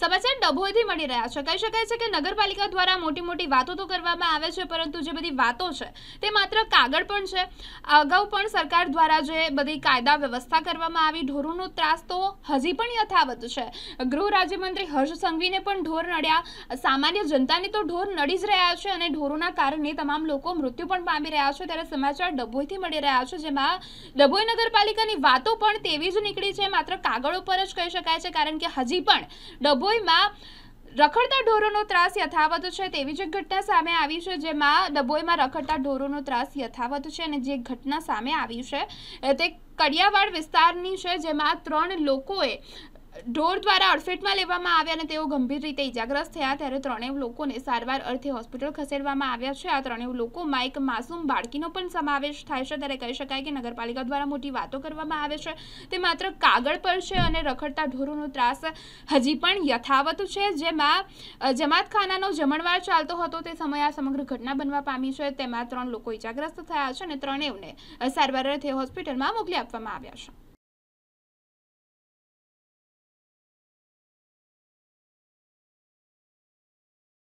સમાચાર ડભોઈથી મળી રહ્યા છે કહી શકાય છે કે નગરપાલિકા દ્વારા મોટી મોટી વાતો તો કરવામાં આવે છે પરંતુ જે બધી વાતો છે તે માત્ર કાગળ પણ છે અગાઉ પણ સરકાર દ્વારા જે બધી કાયદા વ્યવસ્થા કરવામાં આવી ઢોરોનો ત્રાસ તો હજી પણ યથાવત છે ગૃહ રાજ્યમંત્રી હર્ષ સંઘવીને પણ ઢોર નડ્યા સામાન્ય જનતાને તો ઢોર નડી જ રહ્યા છે અને ઢોરોના કારણે તમામ લોકો મૃત્યુ પણ પામી રહ્યા છે ત્યારે સમાચાર ડભોઈથી મળી રહ્યા છે જેમાં ડભોઈ નગરપાલિકાની વાતો પણ તેવી જ નીકળી છે માત્ર કાગળો પર જ કહી શકાય છે કારણ કે હજી પણ ડભો ડભોઈમાં રખડતા ઢોરોનો ત્રાસ યથાવત છે તેવી જ એક ઘટના સામે આવી છે જેમાં ડભોઈમાં રખડતા ઢોરોનો ત્રાસ યથાવત છે અને જે ઘટના સામે આવી છે તે કડિયાવાડ વિસ્તારની છે જેમાં ત્રણ લોકોએ ઢોર દ્વારા અડફેટમાં લેવામાં આવ્યા અને તેઓ ગંભીર રીતે ઇજાગ્રસ્ત થયા ત્યારે ત્રણેય લોકોને સારવાર અર્થે હોસ્પિટલ ખસેડવામાં આવ્યા છે આ ત્રણેય લોકોમાં એક માસૂમ બાળકીનો પણ સમાવેશ થાય છે ત્યારે કહી શકાય કે નગરપાલિકા દ્વારા મોટી વાતો કરવામાં આવે છે તે માત્ર કાગળ પર છે અને રખડતા ઢોરોનો ત્રાસ હજી પણ યથાવત છે જેમાં જમાતખાનાનો જમણવાર ચાલતો હતો તે સમયે આ સમગ્ર ઘટના બનવા પામી છે તેમાં ત્રણ લોકો ઇજાગ્રસ્ત થયા છે અને ત્રણેયને સારવાર અર્થે હોસ્પિટલમાં મોકલી આપવામાં આવ્યા છે